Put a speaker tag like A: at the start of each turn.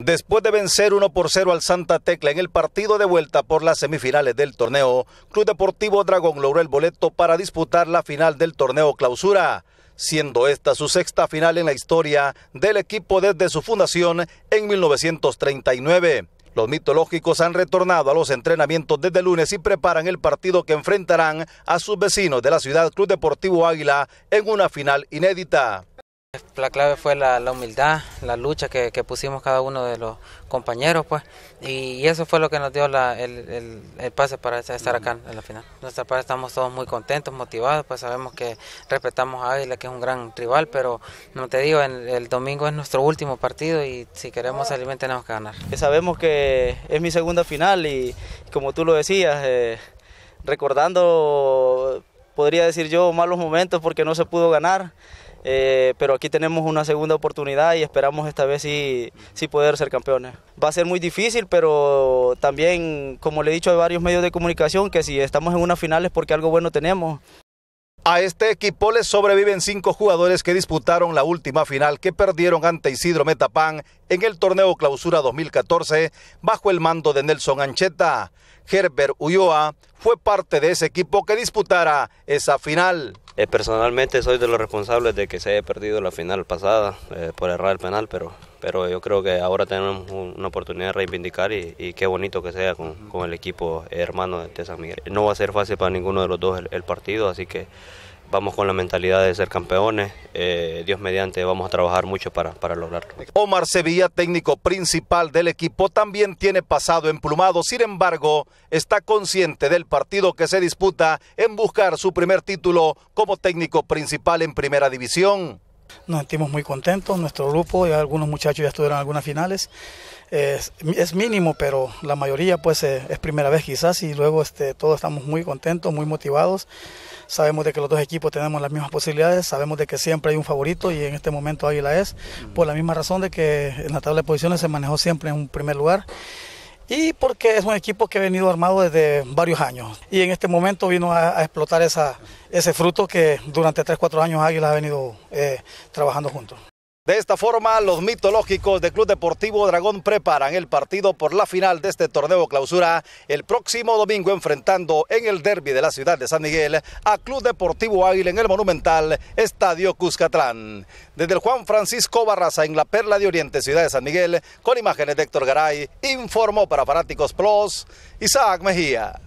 A: Después de vencer 1 por 0 al Santa Tecla en el partido de vuelta por las semifinales del torneo, Club Deportivo Dragón logró el boleto para disputar la final del torneo clausura, siendo esta su sexta final en la historia del equipo desde su fundación en 1939. Los mitológicos han retornado a los entrenamientos desde lunes y preparan el partido que enfrentarán a sus vecinos de la ciudad Club Deportivo Águila en una final inédita.
B: La clave fue la, humildad, la lucha que, pusimos cada uno de los compañeros, pues, y, eso fue lo que nos dio el, pase para estar acá en la final. Nuestra parte estamos todos muy contentos, motivados, pues sabemos que respetamos a Águila, que es un gran rival, pero no te digo, el, domingo es nuestro último partido y si
C: queremos salir bien tenemos que ganar. Sabemos que es mi segunda final y como tú lo decías, eh, recordando podría decir yo, malos momentos porque no se pudo ganar. Eh, pero aquí tenemos una segunda oportunidad y esperamos esta vez sí, sí, poder ser campeones. Va a ser muy difícil, pero también, como le he dicho a varios medios de comunicación, que si estamos en una final es porque algo bueno tenemos.
A: A este equipo le sobreviven cinco jugadores que disputaron la última final que perdieron ante Isidro Metapán en el torneo Clausura 2014 bajo el mando de Nelson Ancheta. Herbert Ulloa fue parte de ese equipo que disputara esa final.
D: Eh, personalmente soy de los responsables de que se haya perdido la final pasada eh, por errar el penal, pero pero yo creo que ahora tenemos una oportunidad de reivindicar y, qué bonito que sea con, el equipo hermano de San Miguel. No va a ser fácil para ninguno de los dos el, partido, así que vamos con la mentalidad de ser campeones. Eh, Dios mediante, vamos a trabajar mucho para, para lograrlo.
A: Omar Sevilla, técnico principal del equipo, también tiene pasado emplumado. Sin embargo, está consciente del partido que se disputa en buscar su primer título como técnico principal en Primera División.
E: Nos sentimos muy contentos, nuestro grupo, y algunos muchachos ya estuvieron en algunas finales. es, mínimo, pero la mayoría pues eh, es primera vez quizás y luego este, todos estamos muy contentos, muy motivados. Sabemos de que los dos equipos tenemos las mismas posibilidades, sabemos de que siempre hay un favorito y en este momento Águila es, por la misma razón de que en la tabla de posiciones se manejó siempre en un primer lugar y porque es un equipo que ha venido armado desde varios años y en este momento vino a, explotar ese fruto que durante 3-4 años Águila ha venido eh, trabajando juntos.
A: De esta forma, los mitológicos de Club Deportivo Dragón preparan el partido por la final de este torneo clausura el próximo domingo enfrentando en el derby de la ciudad de San Miguel a Club Deportivo Águila en el monumental Estadio Cuscatlán. Desde el Juan Francisco Barraza en la Perla de Oriente, ciudad de San Miguel, con imágenes de Héctor Garay, informó para Fanáticos Plus Isaac Mejía.